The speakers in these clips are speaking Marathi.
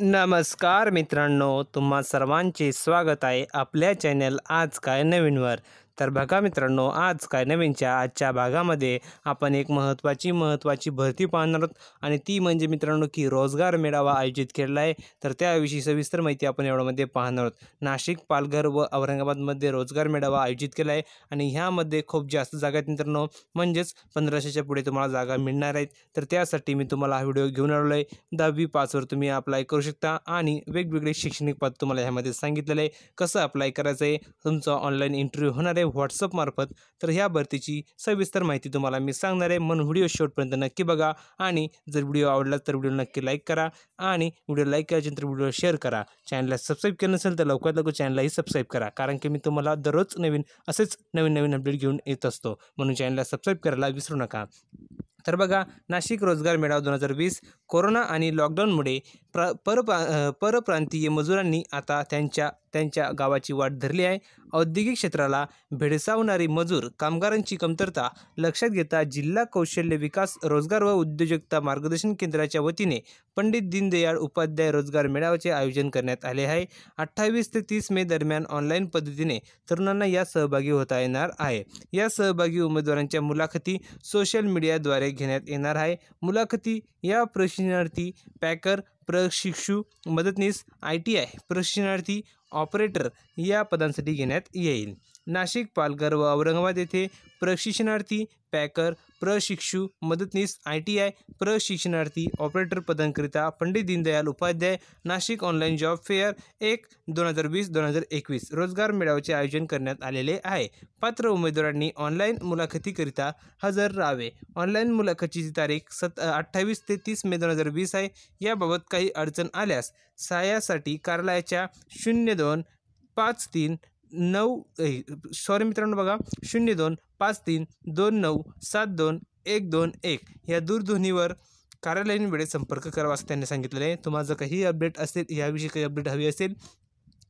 नमस्कार मित्रांनो तुम्हा सर्वांचे स्वागत आहे आपल्या चॅनल आज काय नवीनवर तर बघा मित्रांनो आज काय नवीनच्या आजच्या भागामध्ये आपण एक महत्त्वाची महत्त्वाची भरती पाहणार आहोत आणि ती म्हणजे मित्रांनो की रोजगार मेळावा आयोजित केलेला आहे तर त्याविषयी सविस्तर माहिती आपण एवढ्यामध्ये पाहणार आहोत नाशिक पालघर व औरंगाबादमध्ये रोजगार मेळावा आयोजित केला आहे आणि ह्यामध्ये खूप जास्त जागा आहेत मित्रांनो म्हणजेच पंधराशेच्या पुढे तुम्हाला जागा मिळणार आहेत तर त्यासाठी मी तुम्हाला हा व्हिडिओ घेऊन आलो आहे दहावी पाचवर तुम्ही अप्लाय करू शकता आणि वेगवेगळे शैक्षणिक पद तुम्हाला ह्यामध्ये सांगितलेलं आहे कसं अप्लाय करायचं आहे तुमचा ऑनलाईन इंटरव्ह्यू होणार आहे व्हॉट्सअपमार्फत तर ह्या भरतीची सविस्तर माहिती तुम्हाला मी सांगणार आहे म्हणून व्हिडिओ शेवटपर्यंत नक्की बघा आणि जर व्हिडिओ आवडला तर व्हिडिओ नक्की लाईक करा आणि व्हिडिओ लाईक करायचे तर व्हिडिओ शेअर करा चॅनलला सबस्क्राईब केलं नसेल तर लवकरात लवकर चॅनललाही सबस्क्राईब करा कारण की मी तुम्हाला दररोज नवीन असेच नवीन नवीन अपडेट घेऊन येत असतो म्हणून चॅनलला सबस्क्राईब करायला विसरू नका तर बघा नाशिक रोजगार मेळावा दोन हजार वीस कोरोना आणि लॉकडाऊनमुळे प्र परप्रांतीय मजुरांनी आता त्यांच्या त्यांच्या गावाची वाट धरली आहे औद्योगिक क्षेत्राला भेडसावणारी मजूर कामगारांची कमतरता लक्षात घेता जिल्हा कौशल्य विकास रोजगार व उद्योजकता मार्गदर्शन केंद्राच्या वतीने पंडित दीनदयाळ उपाध्याय रोजगार मेळाव्याचे आयोजन करण्यात आले आहे अठ्ठावीस ते तीस मे दरम्यान ऑनलाईन पद्धतीने तरुणांना या सहभागी होता येणार आहे या सहभागी उमेदवारांच्या मुलाखती सोशल मीडियाद्वारे घेण्यात येणार आहे मुलाखती या प्रशिक्षणार्थी पॅकर प्रशिक्षू मदतनीस आय टी आय प्रशिक्षणार्थी ऑपरेटर या पदांसाठी घेण्यात येईल नाशिक पालघर व औरंगाबाद येथे प्रशिक्षणार्थी पॅकर प्रशिक्षू मदतनीस आय टी आय प्रशिक्षणार्थी ऑपरेटर पदांकरिता Pandit Deendayal Upadhyay Nashik online job fair एक दोन हजार वीस दोन हजार एकवीस रोजगार मेळाव्याचे आयोजन करण्यात आलेले आहे पात्र उमेदवारांनी ऑनलाईन मुलाखतीकरिता हजर राहावे ऑनलाईन मुलाखतीची तारीख सत अठ्ठावीस ते तीस मे दोन हजार वीस आहे याबाबत काही अडचण आल्यास सहाय्यासाठी कार्यालयाच्या शून्य दोन पाच तीन नऊ सॉरी मित्रांनो बघा शून्य दोन पाच तीन दोन नऊ सात दोन एक दोन एक या दूरध्वनीवर कार्यालयीन वेळेत संपर्क करावा असं त्यांनी सांगितलेलं आहे तुम्हाला जर काही अपडेट असेल याविषयी काही अपडेट हवी असेल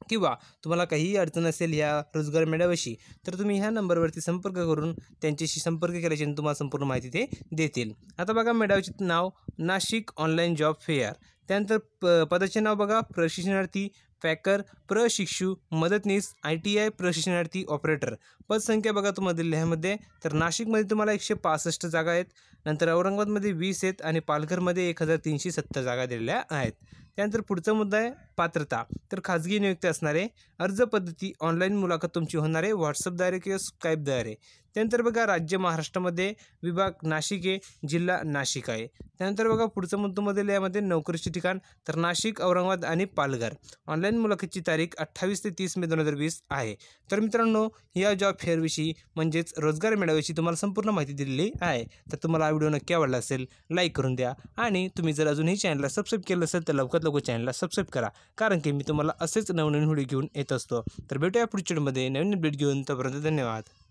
किंवा तुम्हाला काहीही अडचण असेल या रोजगार मेळाव्याशी तर तुम्ही ह्या नंबरवरती संपर्क करून त्यांच्याशी संपर्क केल्याची तुम्हाला संपूर्ण माहिती ते देतील आता बघा मेळाव्याचे नाव नाशिक ऑनलाईन जॉब फेअर त्यानंतर प पदाचे नाव बघा प्रशिक्षणार्थी फॅकर प्रशिक्षू मदतनीस आय टी आय प्रशिक्षणार्थी ऑपरेटर पदसंख्या बघा तुम्हाला दिल्ल्यामध्ये तर नाशिकमध्ये तुम्हाला एकशे पासष्ट जागा आहेत नंतर औरंगाबादमध्ये वीस आहेत आणि पालघरमध्ये एक हजार तीनशे सत्तर जागा दिलेल्या आहेत त्यानंतर पुढचा मुद्दा आहे पात्रता तर खाजगी नियुक्ती असणारे अर्ज पद्धती ऑनलाईन मुलाखत तुमची होणार आहे व्हॉट्सअपद्वारे किंवा स्काईपद्वारे त्यानंतर बघा राज्य महाराष्ट्रामध्ये विभाग नाशिक आहे जिल्हा नाशिक आहे त्यानंतर बघा पुढचं मध्ये यामध्ये नोकरीचे ठिकाण तर नाशिक औरंगाबाद आणि पालघर ऑनलाईन मुलाखतीची तारीख अठ्ठावीस ते तीस मे दोन हजार वीस आहे तर मित्रांनो या जॉब फेअरविषयी म्हणजेच रोजगार मेळाव्याची तुम्हाला संपूर्ण माहिती दिलेली आहे तर तुम्हाला हा व्हिडिओ नक्की आवडला असेल लाईक करून द्या आणि तुम्ही जर अजूनही चॅनलला सबस्क्राईब केलं असेल तर लवकरात लवकर चॅनलला सबस्क्राईब करा कारण की मी तुम्हाला असेच नवनवीन व्हिडिओ घेऊन येत असतो तर भेटूया पुढच्या व्हिडिओमध्ये नवीन अपडेट घेऊन तोपर्यंत धन्यवाद